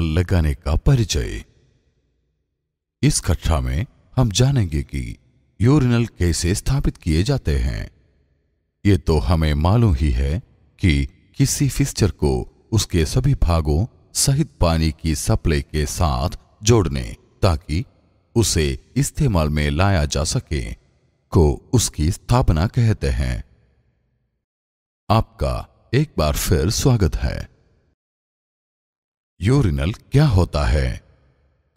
लगाने का परिचय इस कक्षा में हम जानेंगे कि यूरिनल कैसे स्थापित किए जाते हैं ये तो हमें मालूम ही है कि किसी फिस्चर को उसके सभी भागों सहित पानी की सप्लाई के साथ जोड़ने ताकि उसे इस्तेमाल में लाया जा सके को उसकी स्थापना कहते हैं आपका एक बार फिर स्वागत है यूरिनल क्या होता है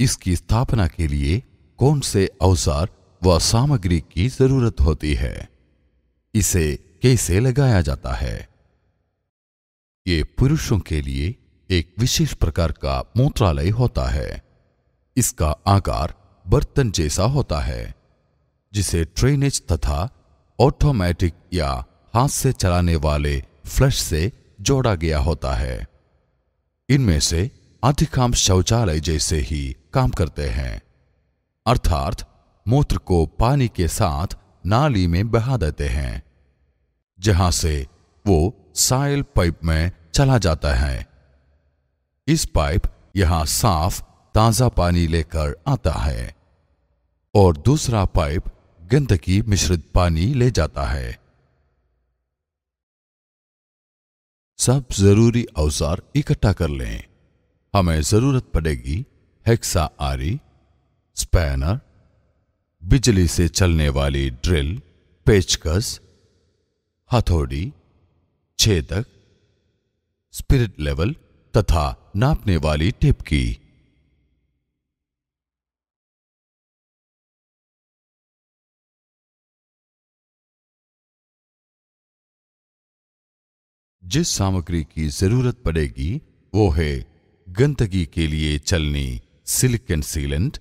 इसकी स्थापना के लिए कौन से अवसर व सामग्री की जरूरत होती है इसे कैसे लगाया जाता है ये पुरुषों के लिए एक विशेष प्रकार का मूत्रालय होता है इसका आकार बर्तन जैसा होता है जिसे ड्रेनेज तथा ऑटोमेटिक या हाथ से चलाने वाले फ्लश से जोड़ा गया होता है इनमें से अधिकांश शौचालय जैसे ही काम करते हैं अर्थात मूत्र को पानी के साथ नाली में बहा देते हैं जहां से वो साइल पाइप में चला जाता है इस पाइप यहां साफ ताजा पानी लेकर आता है और दूसरा पाइप गंदगी मिश्रित पानी ले जाता है सब जरूरी औजार इकट्ठा कर लें हमें जरूरत पड़ेगी हेक्सा आरी स्पैनर बिजली से चलने वाली ड्रिल पेचकस हथौड़ी छेदक स्पिरिट लेवल तथा नापने वाली टिप की जिस सामग्री की जरूरत पड़ेगी वो है गंदगी के लिए चलनी silicone sealant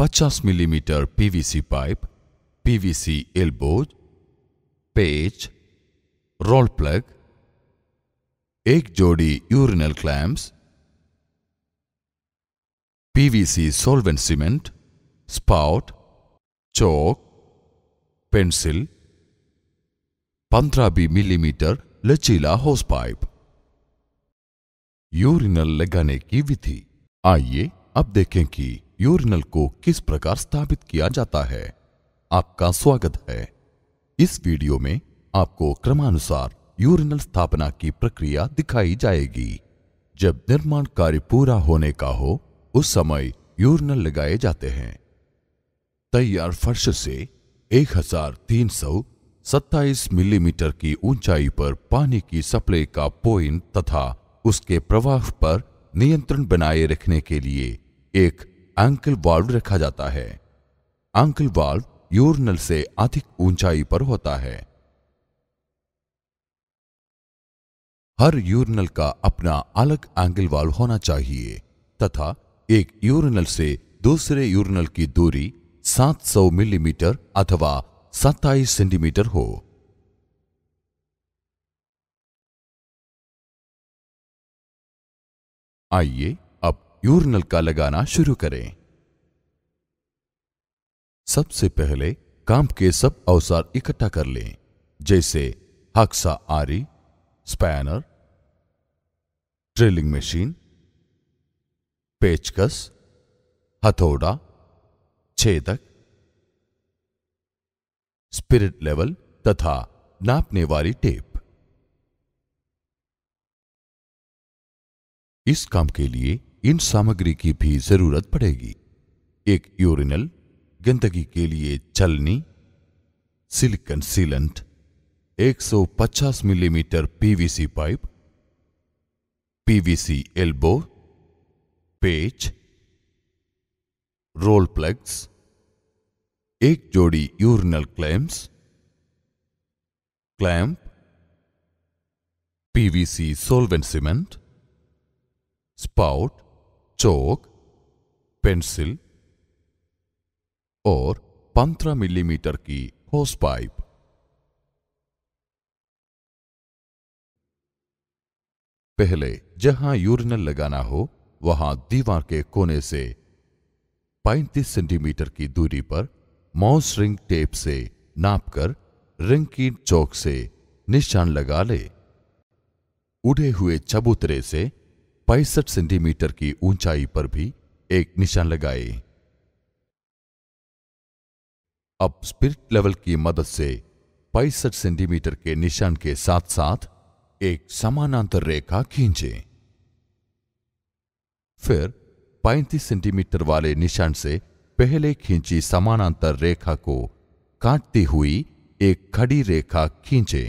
50 millimetre PVC pipe PVC elbows पेच रोल प्लग एक जोड़ी urinal clamps PVC solvent cement spout chalk pencil 15 millimetre लचीला होस पाइप यूरिनल लगाने की विधि आइए अब देखें कि यूरिनल को किस प्रकार स्थापित किया जाता है आपका स्वागत है इस वीडियो में आपको क्रमानुसार यूरिनल स्थापना की प्रक्रिया दिखाई जाएगी जब निर्माण कार्य पूरा होने का हो उस समय यूरिनल लगाए जाते हैं तैयार फर्श से 1300 27 मिलीमीटर की ऊंचाई पर पानी की सप्लाई का पॉइंट तथा उसके प्रवाह पर नियंत्रण बनाए रखने के लिए एक एंकल वाल्व रखा जाता है एंकल वाल्व यूरनल से अधिक ऊंचाई पर होता है हर यूरनल का अपना अलग एंगल वाल्व होना चाहिए तथा एक यूरनल से दूसरे यूरनल की दूरी 700 मिलीमीटर अथवा सत्ताईस सेंटीमीटर हो आइए अब यूरनल का लगाना शुरू करें सबसे पहले काम के सब अवसार इकट्ठा कर लें जैसे हक्सा आरी स्पैनर ड्रिलिंग मशीन पेचकस हथौड़ा छेदक स्पिरिट लेवल तथा नापने वाली टेप इस काम के लिए इन सामग्री की भी जरूरत पड़ेगी एक यूरिनल गंदगी के लिए चलनी silicone sealant 150 millimetre PVC pipe PVC elbow पेच रोल प्लग्स एक जोड़ी urinal clamps clamp PVC solvent cement spout chalk pencil और 15 मिलीमीटर की होस पाइप पहले जहां यूरिनल लगाना हो वहां दीवार के कोने से 35 सेंटीमीटर की दूरी पर माउस रिंग टेप से नापकर रिंग की चौक से निशान लगा ले उड़े हुए चबूतरे से पैंसठ सेंटीमीटर की ऊंचाई पर भी एक निशान लगाए अब स्पिरिट लेवल की मदद से पैंसठ सेंटीमीटर के निशान के साथ साथ एक समानांतर रेखा खींचे फिर पैंतीस सेंटीमीटर वाले निशान से पहले खींची समानांतर रेखा को काटती हुई एक खड़ी रेखा खींचे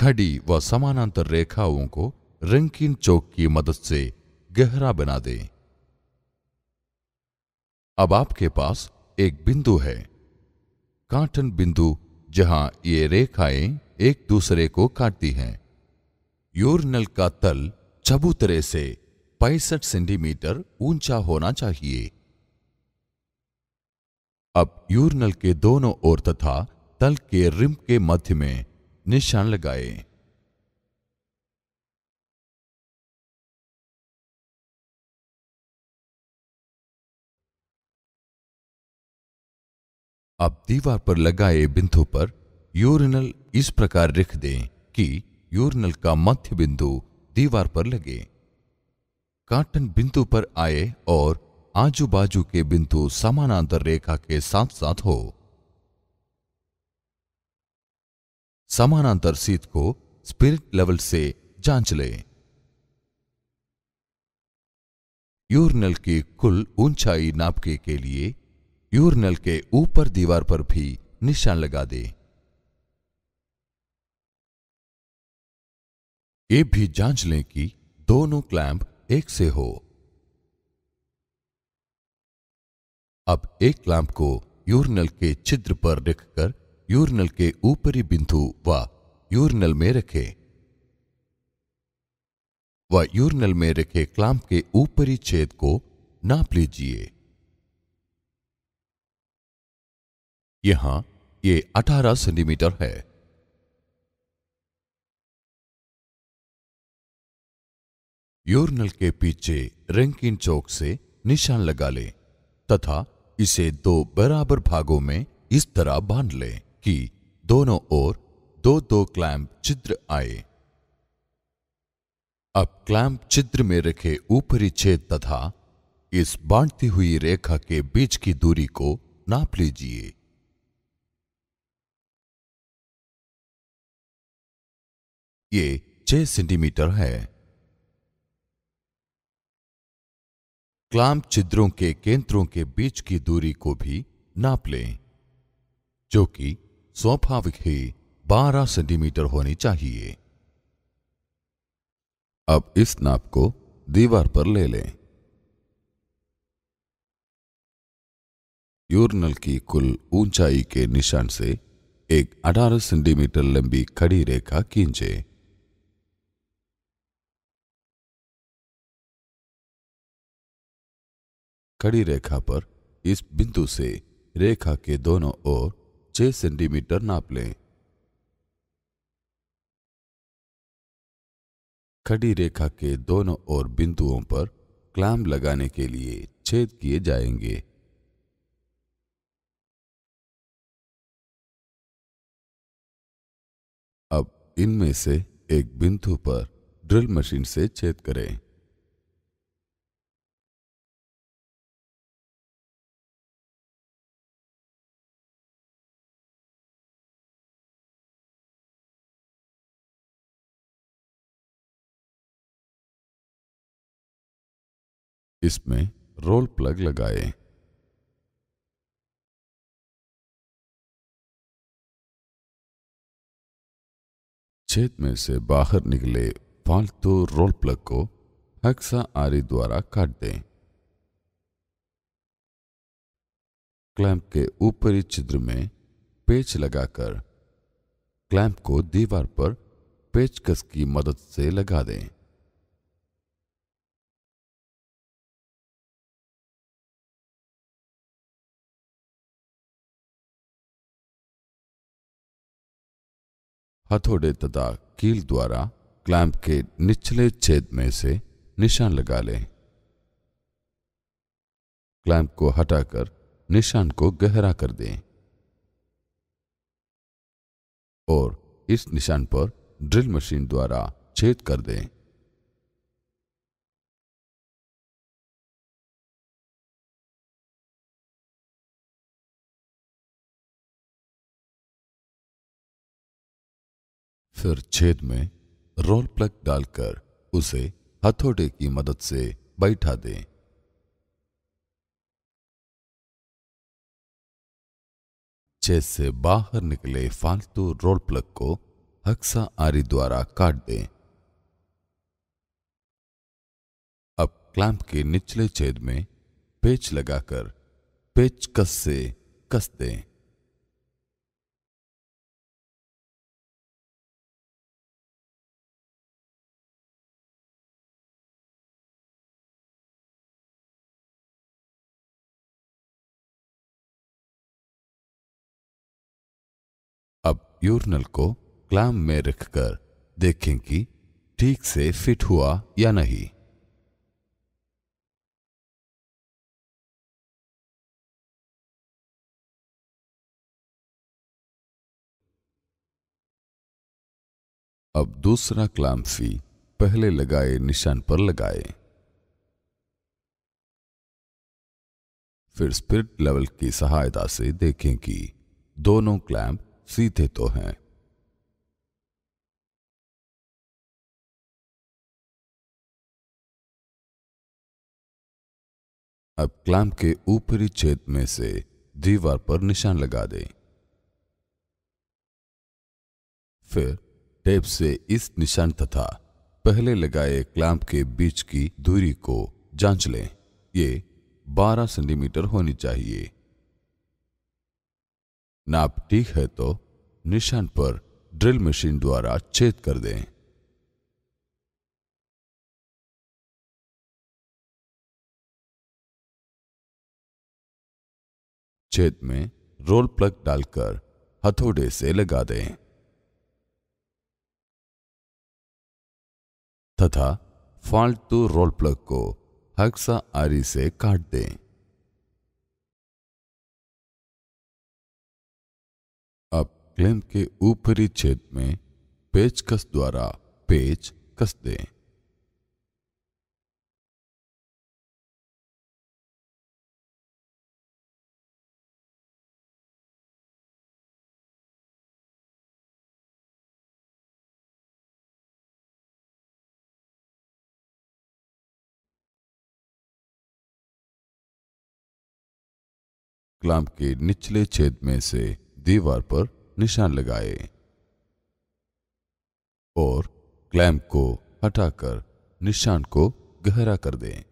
खड़ी व समानांतर रेखाओं को रंगीन चौक की मदद से गहरा बना दें अब आपके पास एक बिंदु है काटन बिंदु जहां ये रेखाएं एक दूसरे को काटती हैं यूरनल का तल चबूतरे से पैंसठ सेंटीमीटर ऊंचा होना चाहिए अब यूरनल के दोनों ओर तथा तल के रिम के मध्य में निशान लगाएं। आप दीवार पर लगाए बिंदु पर यूरिनल इस प्रकार रिख दें कि यूरिनल का मध्य बिंदु दीवार पर लगे काटन बिंदु पर आए और आजू बाजू के बिंदु समानांतर रेखा के साथ साथ हो समानांतर सीट को स्पिरिट लेवल से जांच लें यूरनल की कुल ऊंचाई नापके के लिए यूरनल के ऊपर दीवार पर भी निशान लगा दे ये भी जांच लें कि दोनों क्लैंप एक से हो अब एक क्लैंप को यूरनल के छिद्र पर रखकर यूरनल के ऊपरी बिंदु व यूरनल में रखें व यूरनल में रखे क्लैंप के ऊपरी छेद को नाप लीजिए यहां ये 18 सेंटीमीटर है यूरनल के पीछे रैंकिन चौक से निशान लगा लें तथा इसे दो बराबर भागों में इस तरह बांध लें कि दोनों ओर दो दो क्लैम्प छिद्र आए अब क्लैंप छिद्र में रखे ऊपरी छेद तथा इस बांटती हुई रेखा के बीच की दूरी को नाप लीजिए ये छह सेंटीमीटर है क्लाम छिद्रों के केंद्रों के बीच की दूरी को भी नाप लें जो कि स्वाभाविक ही 12 सेंटीमीटर होनी चाहिए अब इस नाप को दीवार पर ले लें यूरनल की कुल ऊंचाई के निशान से एक 18 सेंटीमीटर लंबी खड़ी रेखा खींचे खड़ी रेखा पर इस बिंदु से रेखा के दोनों ओर 6 सेंटीमीटर नाप लें खड़ी रेखा के दोनों ओर बिंदुओं पर क्लाम लगाने के लिए छेद किए जाएंगे अब इनमें से एक बिंदु पर ड्रिल मशीन से छेद करें इसमें रोल प्लग लगाए छेद में से बाहर निकले फालतू रोल प्लग को हक्सा आरी द्वारा काट दें क्लैंप के ऊपरी छिद्र में पेच लगाकर क्लैंप को दीवार पर पेचकस की मदद से लगा दें हथौड़े तथा कील द्वारा क्लैम्प के निचले छेद में से निशान लगा लें क्लैम्प को हटाकर निशान को गहरा कर दें और इस निशान पर ड्रिल मशीन द्वारा छेद कर दें फिर छेद में रोल प्लग डालकर उसे हथौड़े की मदद से बैठा दें छेद से बाहर निकले फालतू रोल प्लग को हक्सा आरी द्वारा काट दें अब क्लैंप के निचले छेद में पेच लगाकर पेचकस से कस दें यूरनल को क्लैम में रखकर देखें कि ठीक से फिट हुआ या नहीं अब दूसरा क्लाम फी पहले लगाए निशान पर लगाए फिर स्पिरिट लेवल की सहायता से देखें कि दोनों क्लैम्प सीते तो हैं अब क्लैंप के ऊपरी छेद में से दीवार पर निशान लगा दें फिर टेप से इस निशान तथा पहले लगाए क्लैंप के बीच की दूरी को जांच लें ये 12 सेंटीमीटर होनी चाहिए नाप ठीक है तो निशान पर ड्रिल मशीन द्वारा छेद कर दें छेद में रोल प्लग डालकर हथौड़े से लगा दें तथा फालतू रोल प्लग को हक्सा आरी से काट दें क्लेम के ऊपरी छेद में पेचकस द्वारा पेच कस दें क्लाम के निचले छेद में से दीवार पर निशान लगाए और क्लैम्प को हटाकर निशान को गहरा कर दें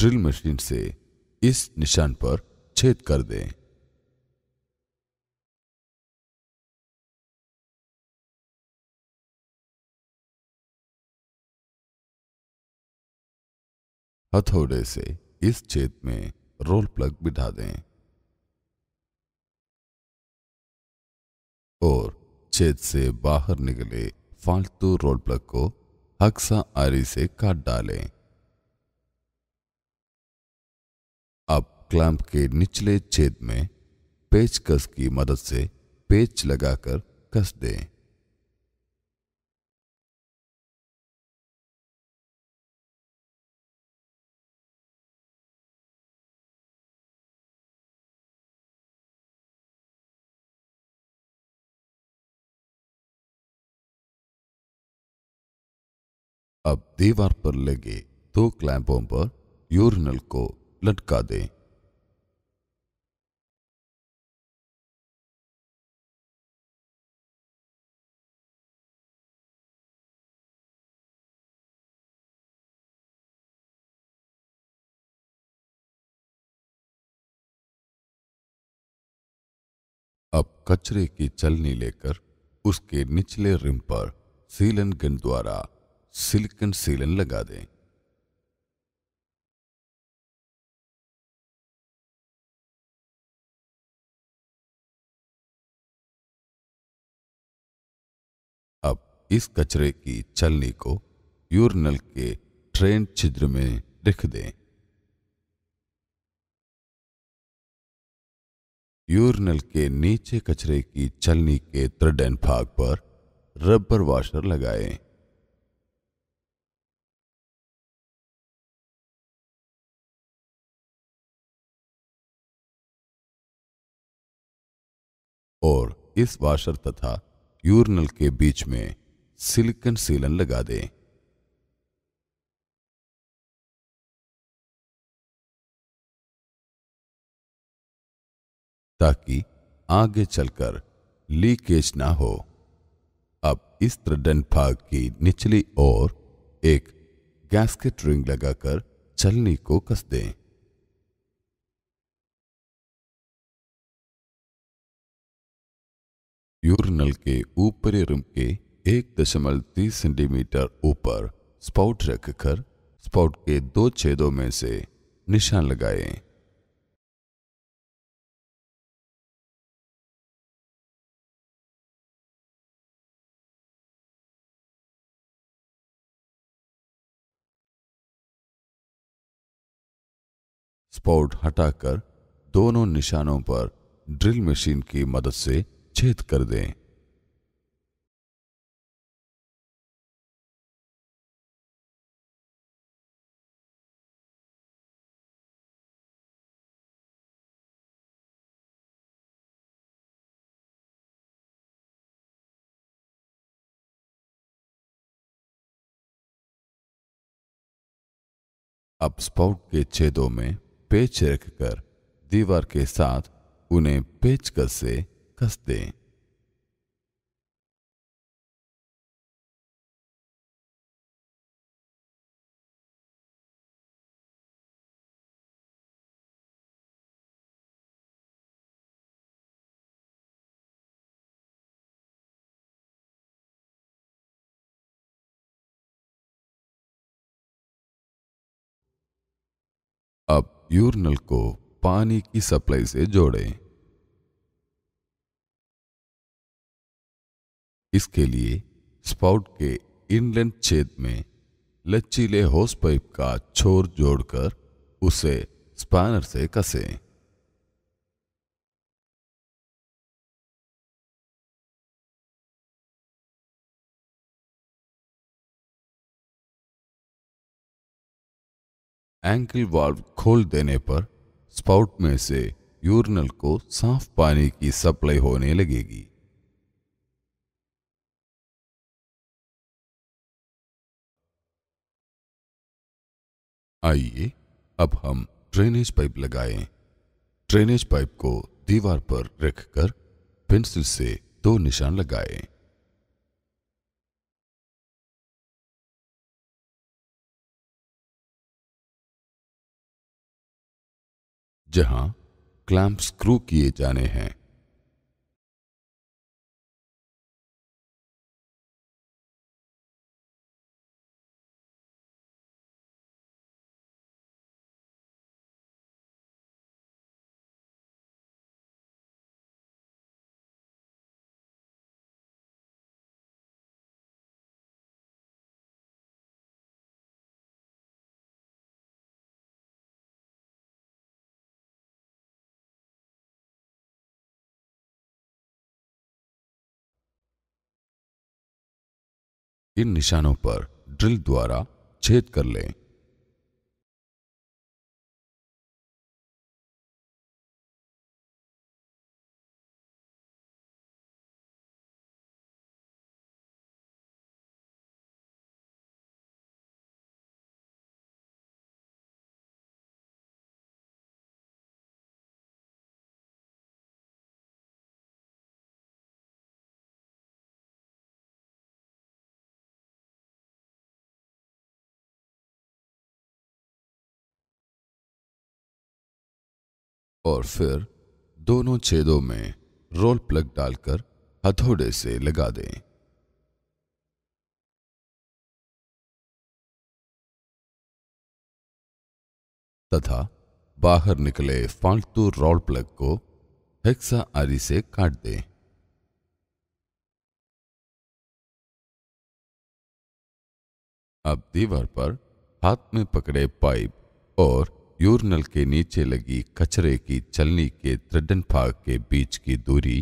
ड्रिल मशीन से इस निशान पर छेद कर दें हथौड़े से इस छेद में रोल प्लग बिठा दें और छेद से बाहर निकले फालतू रोल प्लग को हक्सा आरी से काट डालें अब क्लैंप के निचले छेद में पेचकस की मदद से पेच लगाकर कस दें अब दीवार पर लगे दो क्लैंपों पर यूरिनल को लटका दें अब कचरे की चलनी लेकर उसके निचले रिम पर सीलन गन द्वारा सिलिकन सीलन लगा दें अब इस कचरे की चलनी को यूरनल के ट्रेन छिद्र में रख दें यूरनल के नीचे कचरे की चलनी के त्रडन भाग पर रबर वाशर लगाएं। और इस वाशर तथा यूरनल के बीच में सिलिकन सीलन लगा दें ताकि आगे चलकर लीकेज ना हो अब इस त्रडन भाग की निचली ओर एक गैस्केट रिंग लगाकर चलनी को कस दें नल के ऊपरी रिम के एक दशमलव तीस सेंटीमीटर ऊपर स्पाउट रखकर स्पाउट के दो छेदों में से निशान लगाएं। स्पॉट हटाकर दोनों निशानों पर ड्रिल मशीन की मदद से छेद कर दें अब स्पाउट के छेदों में पेच रखकर दीवार के साथ उन्हें पेचकस से कस दें यूरनल को पानी की सप्लाई से जोड़ें इसके लिए स्पाउट के इनलैंड छेद में लचीले होस पाइप का छोर जोड़कर उसे स्पैनर से कसें एंकल वाल्व खोल देने पर स्पाउट में से यूरनल को साफ पानी की सप्लाई होने लगेगी आइए अब हम ड्रेनेज पाइप लगाएं। ड्रेनेज पाइप को दीवार पर रखकर पेंसिल से दो निशान लगाएं। जहां क्लैंप स्क्रू किए जाने हैं इन निशानों पर ड्रिल द्वारा छेद कर लें और फिर दोनों छेदों में रोल प्लग डालकर हथौड़े से लगा दें तथा बाहर निकले फालतू रोल प्लग को हेक्सा आरी से काट दें अब दीवार पर हाथ में पकड़े पाइप और यूरनल के नीचे लगी कचरे की चलनी के त्रिडन भाग के बीच की दूरी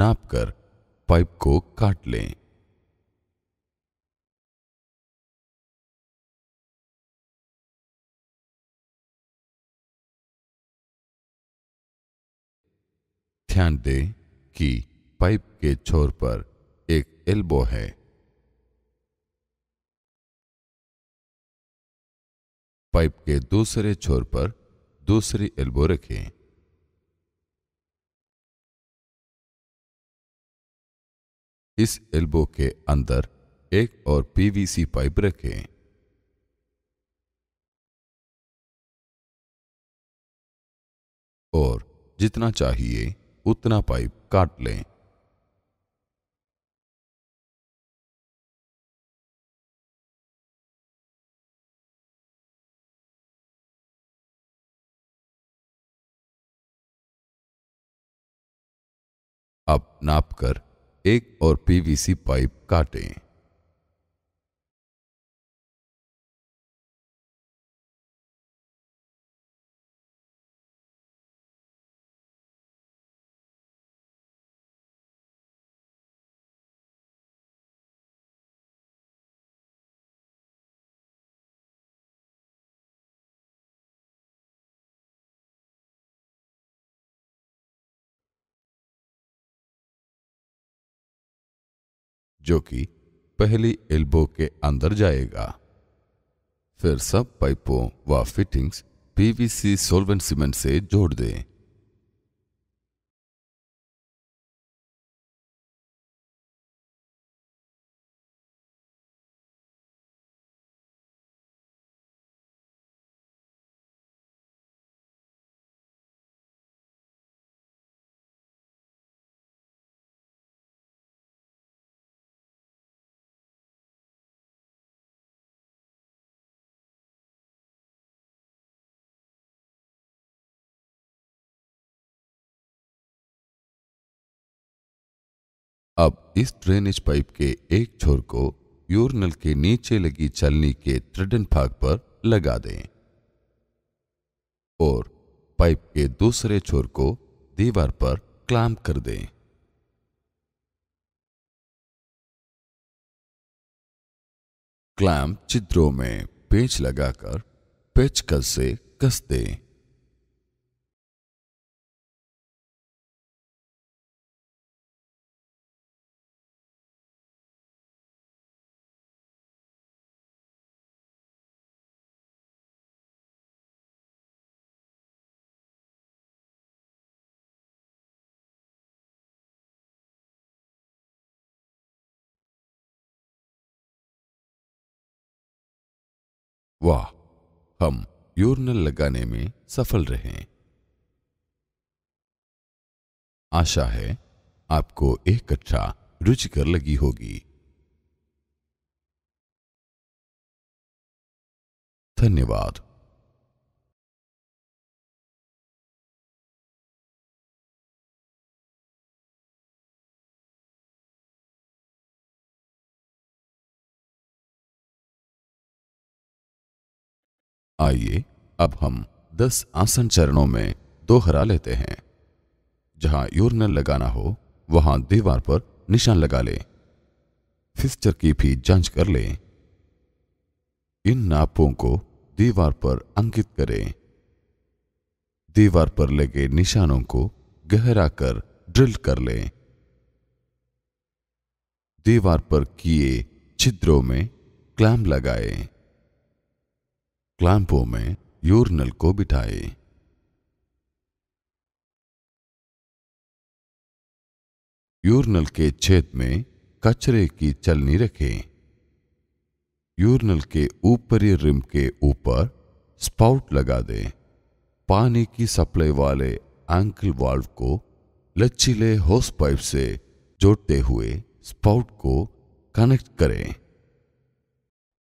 नापकर पाइप को काट लें ध्यान दें कि पाइप के छोर पर एक एल्बो है पाइप के दूसरे छोर पर दूसरी एल्बो रखें इस एल्बो के अंदर एक और पीवीसी पाइप रखें और जितना चाहिए उतना पाइप काट लें अब नाप कर एक और पीवीसी पाइप काटें जो कि पहली एल्बो के अंदर जाएगा फिर सब पाइपों व फिटिंग्स पीवीसी सोलवेंट सीमेंट से जोड़ दें अब इस ड्रेनेज पाइप के एक छोर को यूरनल के नीचे लगी चलनी के त्रिडन भाग पर लगा दें और पाइप के दूसरे छोर को दीवार पर क्लाम कर दें क्लाम चित्रों में पेच लगाकर पेचकस से कस दें वाह हम यूरनल लगाने में सफल रहे आशा है आपको एक कक्षा रुचिकर लगी होगी धन्यवाद आइए अब हम 10 आसन चरणों में दोहरा लेते हैं जहां यूरनल लगाना हो वहां दीवार पर निशान लगा लें फिस्टर की भी जांच कर लें इन नापों को दीवार पर अंकित करें दीवार पर लगे निशानों को गहरा कर ड्रिल कर लें दीवार पर किए छिद्रों में क्लैम लगाएं क्लैंपों में यूरनल को बिठाए यूरनल के छेद में कचरे की चलनी रखें यूरनल के ऊपरी रिम के ऊपर स्पाउट लगा दें पानी की सप्लाई वाले एंकल वाल्व को लचीले होस पाइप से जोड़ते हुए स्पाउट को कनेक्ट करें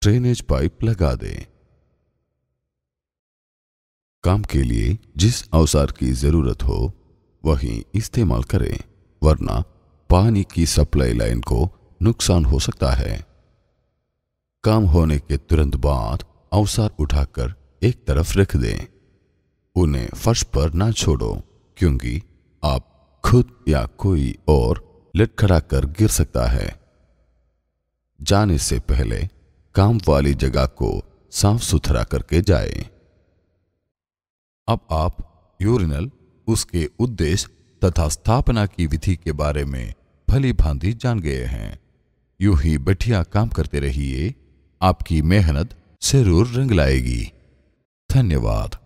ड्रेनेज पाइप लगा दें काम के लिए जिस अवसर की जरूरत हो वही इस्तेमाल करें वरना पानी की सप्लाई लाइन को नुकसान हो सकता है काम होने के तुरंत बाद अवसार उठाकर एक तरफ रख दें उन्हें फर्श पर ना छोड़ो क्योंकि आप खुद या कोई और लटखड़ा कर गिर सकता है जाने से पहले काम वाली जगह को साफ सुथरा करके जाएं। अब आप यूरिनल उसके उद्देश्य तथा स्थापना की विधि के बारे में भली भांति जान गए हैं यू ही बठिया काम करते रहिए आपकी मेहनत जरूर रंग लाएगी धन्यवाद